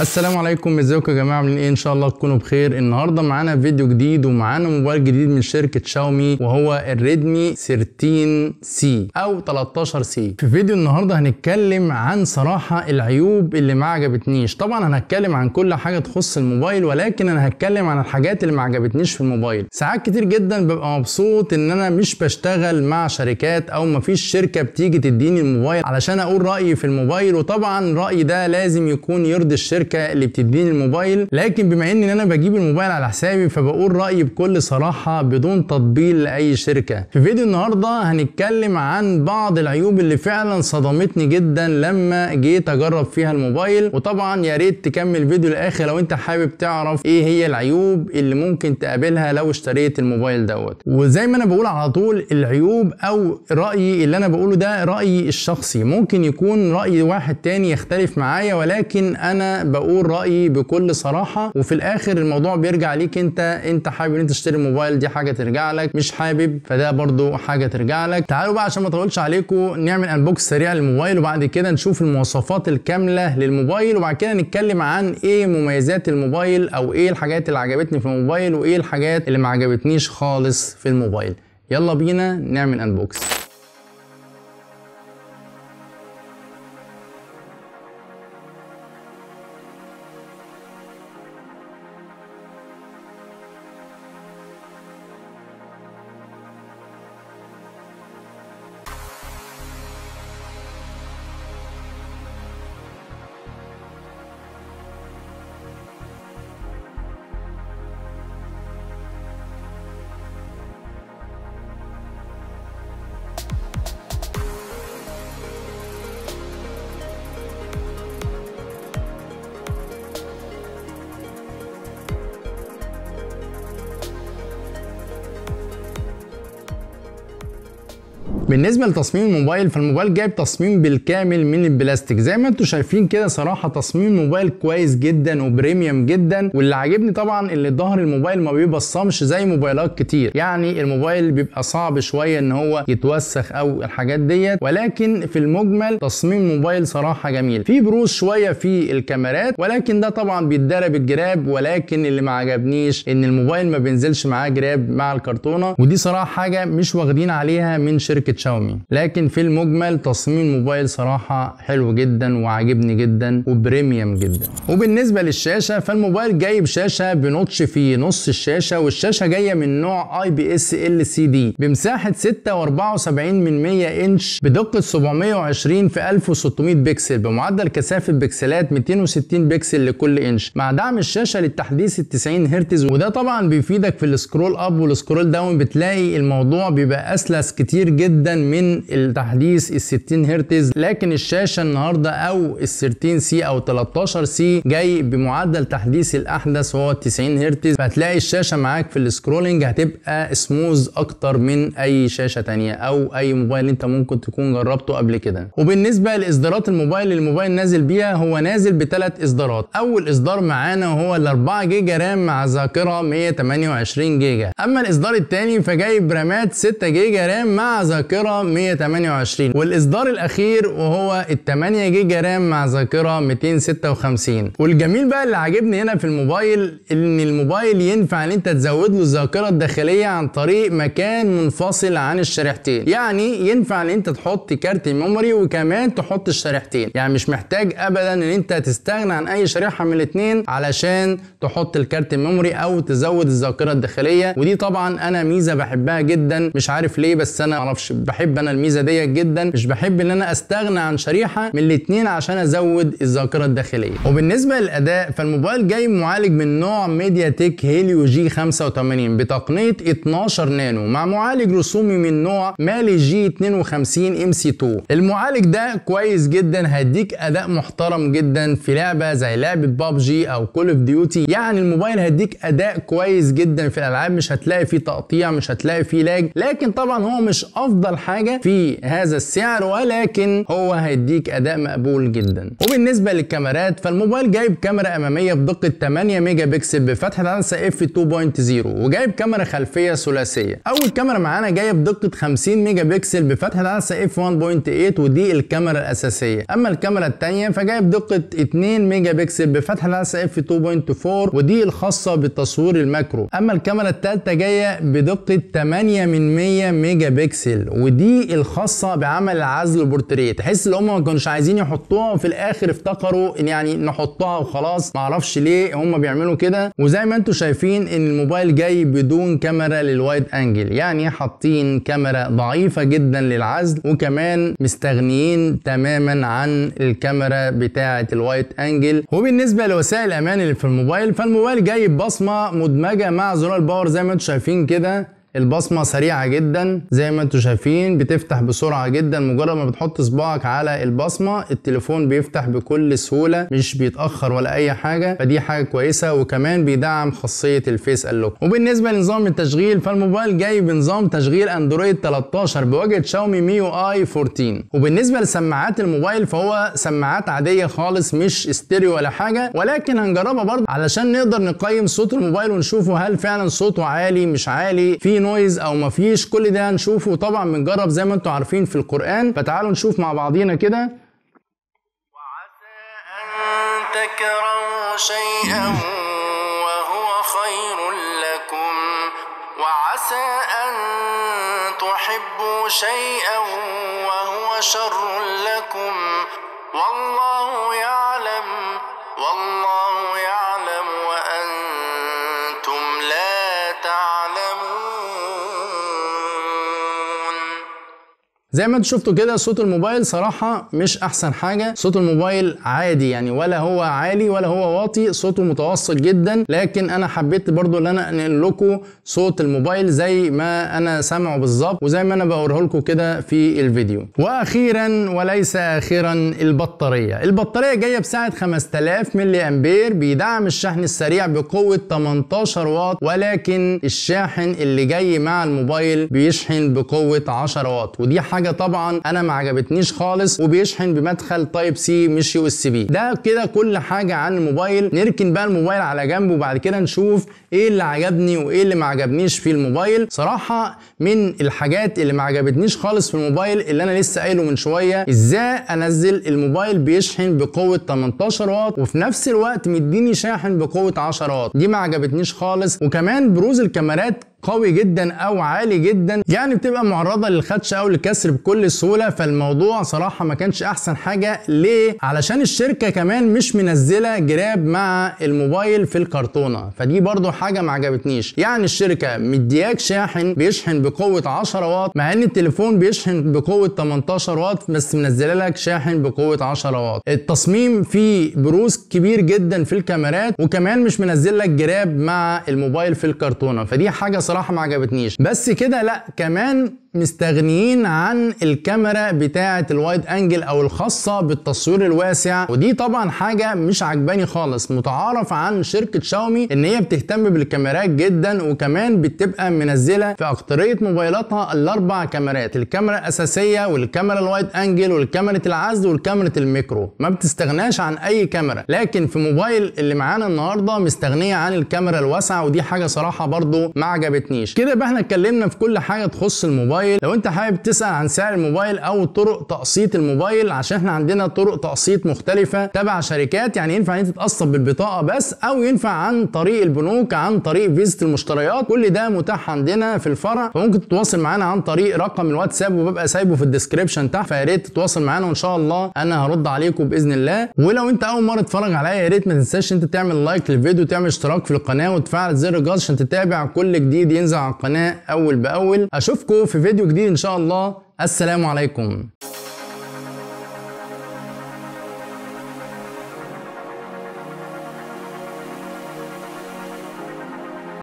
السلام عليكم ازيكم يا جماعه عاملين ايه ان شاء الله تكونوا بخير النهارده معانا فيديو جديد ومعانا موبايل جديد من شركه شاومي وهو الريدمي 13 سي او 13 سي في فيديو النهارده هنتكلم عن صراحه العيوب اللي ما عجبتنيش طبعا انا هتكلم عن كل حاجه تخص الموبايل ولكن انا هتكلم عن الحاجات اللي ما عجبتنيش في الموبايل ساعات كتير جدا ببقى مبسوط ان انا مش بشتغل مع شركات او مفيش شركه بتيجي تديني الموبايل علشان اقول رايي في الموبايل وطبعا الراي ده لازم يكون يرضي الشركه الشركه اللي بتديني الموبايل لكن بما ان انا بجيب الموبايل على حسابي فبقول رايي بكل صراحه بدون تطبيل لاي شركه في فيديو النهارده هنتكلم عن بعض العيوب اللي فعلا صدمتني جدا لما جيت اجرب فيها الموبايل وطبعا يا ريت تكمل الفيديو لاخر لو انت حابب تعرف ايه هي العيوب اللي ممكن تقابلها لو اشتريت الموبايل دوت وزي ما انا بقول على طول العيوب او رايي اللي انا بقوله ده رايي الشخصي ممكن يكون راي واحد تاني يختلف معايا ولكن انا بقول رايي بكل صراحه وفي الاخر الموضوع بيرجع ليك انت انت حابب ان انت تشتري موبايل دي حاجه ترجع لك مش حابب فده برضو حاجه ترجع لك تعالوا بقى عشان ما اطولش عليكم نعمل انبوكس سريع للموبايل وبعد كده نشوف المواصفات الكامله للموبايل وبعد كده نتكلم عن ايه مميزات الموبايل او ايه الحاجات اللي عجبتني في الموبايل وايه الحاجات اللي ما عجبتنيش خالص في الموبايل يلا بينا نعمل انبوكس بالنسبه لتصميم الموبايل فالموبايل جايب تصميم بالكامل من البلاستيك زي ما انتم شايفين كده صراحه تصميم موبايل كويس جدا وبريميوم جدا واللي عاجبني طبعا اللي ظهر الموبايل ما بيبصمش زي موبايلات كتير يعني الموبايل بيبقى صعب شويه ان هو يتوسخ او الحاجات ديت ولكن في المجمل تصميم موبايل صراحه جميل في بروز شويه في الكاميرات ولكن ده طبعا بيتدرب الجراب ولكن اللي ما عجبنيش ان الموبايل ما بينزلش معاه جراب مع الكرتونه ودي صراحه حاجه مش واخدين عليها من شركه شاومي لكن في المجمل تصميم موبايل صراحة حلو جدا وعاجبني جدا وبريميوم جدا وبالنسبة للشاشة فالموبايل جايب شاشة بنوتش في نص الشاشة والشاشة جاية من نوع اي بي اس ال سي دي بمساحة 6.74 من 100 انش بدقة 720 في 1600 بكسل بمعدل كثافة بكسلات 260 بكسل لكل انش مع دعم الشاشة للتحديث ال 90 هرتز وده طبعا بيفيدك في السكرول اب والسكرول داون بتلاقي الموضوع بيبقى اسلس كتير جدا جدا من التحديث ال 60 هرتز لكن الشاشه النهارده او ال 30 سي او 13 سي جاي بمعدل تحديث الاحدث هو 90 هرتز فهتلاقي الشاشه معاك في السكرولنج هتبقى سموز اكتر من اي شاشه تانية او اي موبايل انت ممكن تكون جربته قبل كده وبالنسبه لاصدارات الموبايل اللي الموبايل نازل بيها هو نازل بثلاث اصدارات اول اصدار معانا هو ال 4 جيجا رام مع ذاكره 128 جيجا اما الاصدار الثاني فجايب رامات 6 جيجا رام مع ذاكره ذاكرة 128 والإصدار الأخير وهو ال 8 جيجا رام مع ذاكرة 256 والجميل بقى اللي عاجبني هنا في الموبايل إن الموبايل ينفع إن أنت تزود له الذاكرة الداخلية عن طريق مكان منفصل عن الشريحتين يعني ينفع إن أنت تحط كارت ميموري وكمان تحط الشريحتين يعني مش محتاج أبدا إن أنت تستغنى عن أي شريحة من الاتنين علشان تحط الكارت الميموري أو تزود الذاكرة الداخلية ودي طبعا أنا ميزة بحبها جدا مش عارف ليه بس أنا معرفش بحب انا الميزه ديت جدا مش بحب ان انا استغنى عن شريحه من الاثنين عشان ازود الذاكره الداخليه وبالنسبه للاداء فالموبايل جاي معالج من نوع ميديا تك هيليو جي 85 بتقنيه 12 نانو مع معالج رسومي من نوع مالي جي 52 ام سي 2 المعالج ده كويس جدا هيديك اداء محترم جدا في لعبه زي لعبه بابجي او كول اوف ديوتي يعني الموبايل هيديك اداء كويس جدا في الالعاب مش هتلاقي فيه تقطيع مش هتلاقي فيه لاج لكن طبعا هو مش افضل افضل حاجه في هذا السعر ولكن هو هيديك اداء مقبول جدا وبالنسبه للكاميرات فالموبايل جايب كاميرا اماميه بدقه 8 ميجا بكسل بفتحه عدسه اف 2.0 وجايب كاميرا خلفيه ثلاثيه اول كاميرا معانا جايه بدقه 50 ميجا بكسل بفتحه عدسه اف 1.8 ودي الكاميرا الاساسيه اما الكاميرا الثانيه فجايه بدقه 2 ميجا بكسل بفتحه عدسه اف 2.4 ودي الخاصه بالتصوير الماكرو اما الكاميرا الثالثه جايه بدقه 8 من 100 ميجا بكسل ودي الخاصه بعمل العزل بورتريه تحس ان هم ما كانوش عايزين يحطوها وفي الاخر افتكروا ان يعني نحطها وخلاص معرفش ليه هم بيعملوا كده وزي ما انتم شايفين ان الموبايل جاي بدون كاميرا للوايد انجل يعني حاطين كاميرا ضعيفه جدا للعزل وكمان مستغنيين تماما عن الكاميرا بتاعه الوايد انجل وبالنسبه لوسائل الامان اللي في الموبايل فالموبايل جاي ببصمه مدمجه مع زرار الباور زي ما انتم شايفين كده البصمه سريعه جدا زي ما انتم شايفين بتفتح بسرعه جدا مجرد ما بتحط صباعك على البصمه التليفون بيفتح بكل سهوله مش بيتاخر ولا اي حاجه فدي حاجه كويسه وكمان بيدعم خاصيه الفيس اللوك وبالنسبه لنظام التشغيل فالموبايل جاي بنظام تشغيل اندرويد 13 بواجهه شاومي ميو اي 14 وبالنسبه لسماعات الموبايل فهو سماعات عاديه خالص مش استيريو ولا حاجه ولكن هنجربها برضه علشان نقدر نقيم صوت الموبايل ونشوفه هل فعلا صوته عالي مش عالي في نويز او ما فيش كل ده هنشوفه طبعا بنجرب زي ما انتم عارفين في القران فتعالوا نشوف مع بعضينا كده وعسى ان تكرهوا شيئا وهو خير لكم وعسى ان تحبوا شيئا وهو شر لكم والله يعلم والله يعلم زي ما انتم شفتوا كده صوت الموبايل صراحة مش احسن حاجة صوت الموبايل عادي يعني ولا هو عالي ولا هو واطي صوته متوسط جدا لكن انا حبيت برضو ان انا انقل لكم صوت الموبايل زي ما انا سامعه بالظبط وزي ما انا بوريه لكم كده في الفيديو واخيرا وليس اخيرا البطارية البطارية جاية بسعة 5000 ملي امبير بيدعم الشحن السريع بقوة 18 واط ولكن الشاحن اللي جاي مع الموبايل بيشحن بقوة 10 واط ودي حاجة حاجه طبعا انا ما عجبتنيش خالص وبيشحن بمدخل تايب سي مش يو اس بي ده كده كل حاجه عن الموبايل نركن بقى الموبايل على جنب وبعد كده نشوف ايه اللي عجبني وايه اللي ما عجبنيش في الموبايل صراحه من الحاجات اللي ما عجبتنيش خالص في الموبايل اللي انا لسه قايله من شويه ازاي انزل الموبايل بيشحن بقوه 18 واط وفي نفس الوقت مديني شاحن بقوه 10 واط دي ما عجبتنيش خالص وكمان بروز الكاميرات قوي جدا او عالي جدا يعني بتبقى معرضه للخدش او للكسر بكل سهوله فالموضوع صراحه ما كانش احسن حاجه ليه علشان الشركه كمان مش منزله جراب مع الموبايل في الكرتونه فدي برضو حاجه ما عجبتنيش يعني الشركه مدياك شاحن بيشحن بقوه 10 واط مع ان التليفون بيشحن بقوه 18 واط بس منزله لك شاحن بقوه 10 واط التصميم فيه بروز كبير جدا في الكاميرات وكمان مش منزل لك جراب مع الموبايل في الكرتونه فدي حاجه صراحة بصراحه ما عجبتنيش بس كده لا كمان مستغنيين عن الكاميرا بتاعه الوايد انجل او الخاصه بالتصوير الواسع ودي طبعا حاجه مش عجباني خالص متعارف عن شركه شاومي ان هي بتهتم بالكاميرات جدا وكمان بتبقى منزله في اكتريه موبايلاتها الاربع كاميرات الكاميرا الاساسيه والكاميرا الوايد انجل والكاميرا العزل والكاميرا الميكرو ما بتستغناش عن اي كاميرا لكن في موبايل اللي معانا النهارده مستغنيه عن الكاميرا الواسعه ودي حاجه صراحه برضو ما عجبتنيش كده بقى احنا اتكلمنا في كل حاجه تخص الموبايل الموبايل لو انت حابب تسال عن سعر الموبايل او طرق تقسيط الموبايل عشان احنا عندنا طرق تقسيط مختلفه تبع شركات يعني ينفع انت تقسط بالبطاقه بس او ينفع عن طريق البنوك عن طريق فيزه المشتريات كل ده متاح عندنا في الفرع فممكن تتواصل معانا عن طريق رقم الواتساب وببقى سايبه في الديسكربشن تحت فيا ريت تتواصل معانا وان شاء الله انا هرد عليكم باذن الله ولو انت اول مره تتفرج عليا يا ريت ما تنساش انت تعمل لايك للفيديو وتعمل اشتراك في القناه وتفعل زر الجرس عشان تتابع كل جديد ينزل على القناه اول باول اشوفكم في فيديو فيديو جديد ان شاء الله السلام عليكم